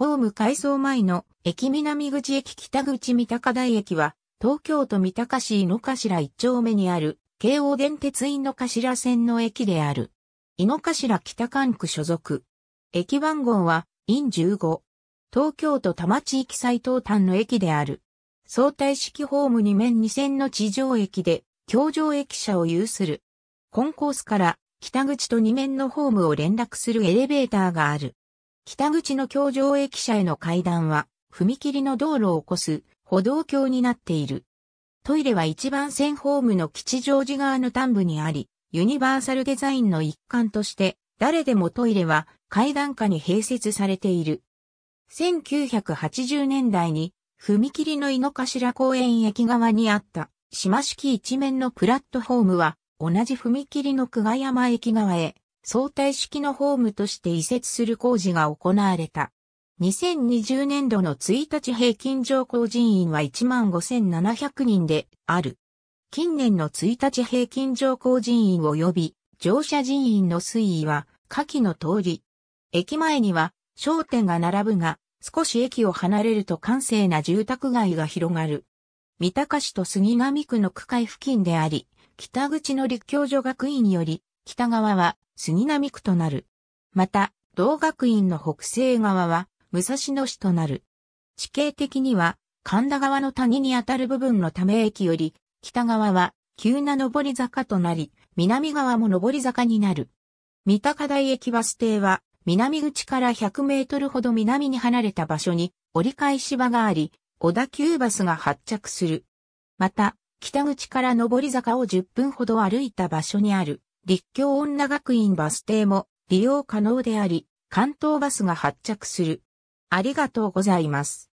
ホーム改装前の駅南口駅北口三鷹台駅は、東京都三鷹市井の頭一丁目にある、京王電鉄井の頭線の駅である。井の頭北管区所属。駅番号は、イン15。東京都多摩地域最東端の駅である。相対式ホーム2面2線の地上駅で、京上駅舎を有する。コンコースから北口と2面のホームを連絡するエレベーターがある。北口の京城駅舎への階段は、踏切の道路を起こす歩道橋になっている。トイレは一番線ホームの吉祥寺側の端部にあり、ユニバーサルデザインの一環として、誰でもトイレは階段下に併設されている。1980年代に、踏切の井の頭公園駅側にあった、島式一面のプラットホームは、同じ踏切の久我山駅側へ、相対式のホームとして移設する工事が行われた。2020年度の1日平均上降人員は15,700人である。近年の1日平均上降人員及び乗車人員の推移は下記の通り。駅前には商店が並ぶが、少し駅を離れると閑静な住宅街が広がる。三鷹市と杉並区の区間付近であり、北口の立教女学院より、北側は杉並区となる。また、同学院の北西側は、武蔵野市となる。地形的には、神田川の谷にあたる部分のため駅より、北側は急な上り坂となり、南側も上り坂になる。三鷹台駅バス停は、南口から100メートルほど南に離れた場所に折り返し場があり、小田急バスが発着する。また、北口から上り坂を10分ほど歩いた場所にある、立教女学院バス停も利用可能であり、関東バスが発着する。ありがとうございます。